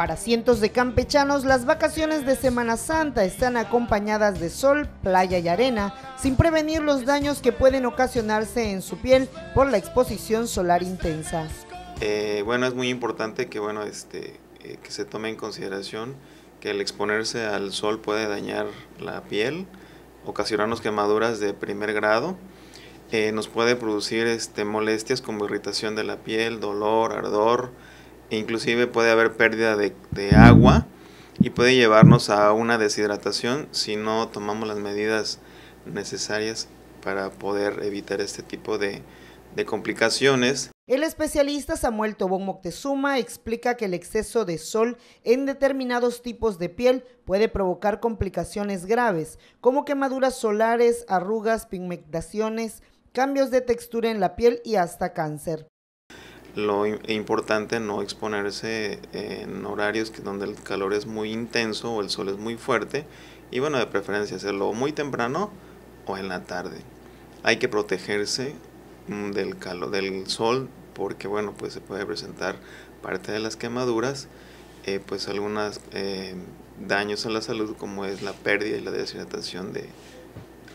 Para cientos de campechanos, las vacaciones de Semana Santa están acompañadas de sol, playa y arena, sin prevenir los daños que pueden ocasionarse en su piel por la exposición solar intensa. Eh, bueno, es muy importante que, bueno, este, eh, que se tome en consideración que el exponerse al sol puede dañar la piel, ocasionarnos quemaduras de primer grado, eh, nos puede producir este, molestias como irritación de la piel, dolor, ardor, inclusive puede haber pérdida de, agua y puede llevarnos a una deshidratación si no tomamos las medidas necesarias para poder evitar este tipo de, de complicaciones. El especialista Samuel Tobón Moctezuma explica que el exceso de sol en determinados tipos de piel puede provocar complicaciones graves, como quemaduras solares, arrugas, pigmentaciones, cambios de textura en la piel y hasta cáncer lo importante no exponerse en horarios que donde el calor es muy intenso o el sol es muy fuerte y bueno de preferencia hacerlo muy temprano o en la tarde hay que protegerse mm, del calor del sol porque bueno pues se puede presentar parte de las quemaduras eh, pues algunos eh, daños a la salud como es la pérdida y la deshidratación de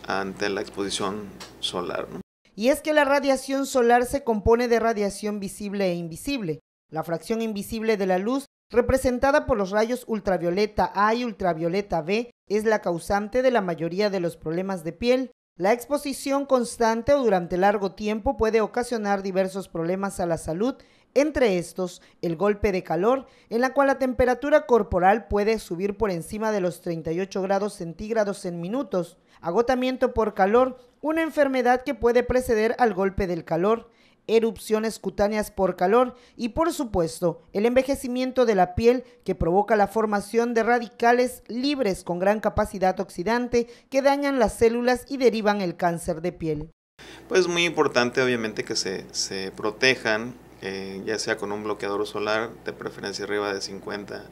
ante la exposición solar ¿no? y es que la radiación solar se compone de radiación visible e invisible. La fracción invisible de la luz, representada por los rayos ultravioleta A y ultravioleta B, es la causante de la mayoría de los problemas de piel. La exposición constante o durante largo tiempo puede ocasionar diversos problemas a la salud, entre estos, el golpe de calor, en la cual la temperatura corporal puede subir por encima de los 38 grados centígrados en minutos, agotamiento por calor, una enfermedad que puede preceder al golpe del calor, erupciones cutáneas por calor y por supuesto el envejecimiento de la piel que provoca la formación de radicales libres con gran capacidad oxidante que dañan las células y derivan el cáncer de piel. Pues muy importante obviamente que se, se protejan eh, ya sea con un bloqueador solar, de preferencia arriba de 50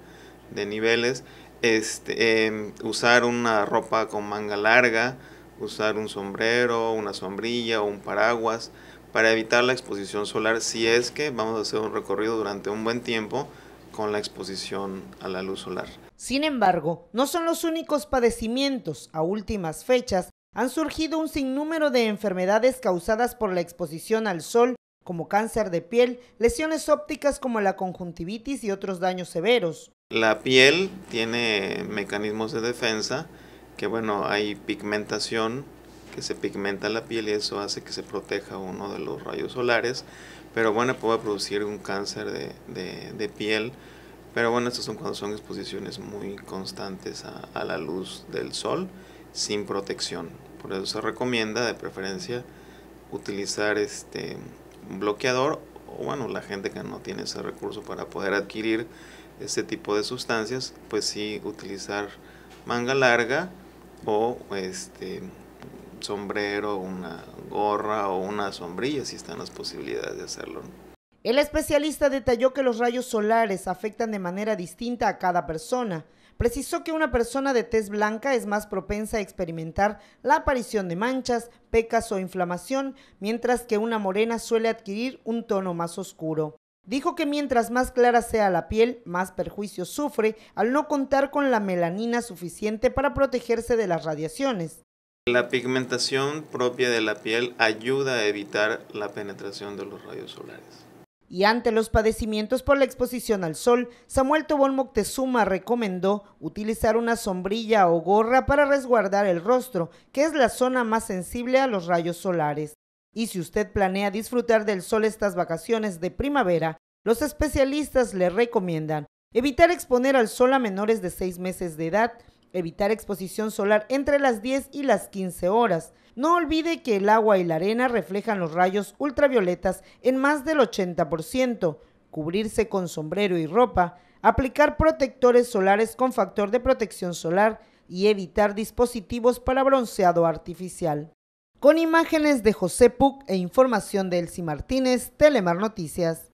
de niveles, este, em, usar una ropa con manga larga, usar un sombrero, una sombrilla o un paraguas para evitar la exposición solar si es que vamos a hacer un recorrido durante un buen tiempo con la exposición a la luz solar. Sin embargo, no son los únicos padecimientos. A últimas fechas han surgido un sinnúmero de enfermedades causadas por la exposición al sol como cáncer de piel, lesiones ópticas como la conjuntivitis y otros daños severos. La piel tiene mecanismos de defensa, que bueno, hay pigmentación, que se pigmenta la piel y eso hace que se proteja uno de los rayos solares, pero bueno, puede producir un cáncer de, piel, pero bueno, estas son cuando son exposiciones muy constantes a la luz del sol sin protección. Por eso se recomienda de preferencia utilizar este, bloqueador o bueno, la gente que no tiene ese recurso para poder adquirir este tipo de sustancias, pues sí utilizar manga larga o este sombrero, una gorra o una sombrilla si están las posibilidades de hacerlo. El especialista detalló que los rayos solares afectan de manera distinta a cada persona Precisó que una persona de tez blanca es más propensa a experimentar la aparición de manchas, pecas o inflamación, mientras que una morena suele adquirir un tono más oscuro. Dijo que mientras más clara sea la piel, más perjuicio sufre al no contar con la melanina suficiente para protegerse de las radiaciones. La pigmentación propia de la piel ayuda a evitar la penetración de los rayos solares y ante los padecimientos por la exposición al sol, Samuel Tobón Moctezuma recomendó utilizar una sombrilla o gorra para resguardar el rostro, que es la zona más sensible a los rayos solares. Y si usted planea disfrutar del sol estas vacaciones de primavera, los especialistas le recomiendan evitar exponer al sol a menores de seis meses de edad, Evitar exposición solar entre las 10 y las 15 horas. No olvide que el agua y la arena reflejan los rayos ultravioletas en más del 80%. Cubrirse con sombrero y ropa. Aplicar protectores solares con factor de protección solar y evitar dispositivos para bronceado artificial. Con imágenes de José Puc e información de Elsie Martínez, Telemar Noticias.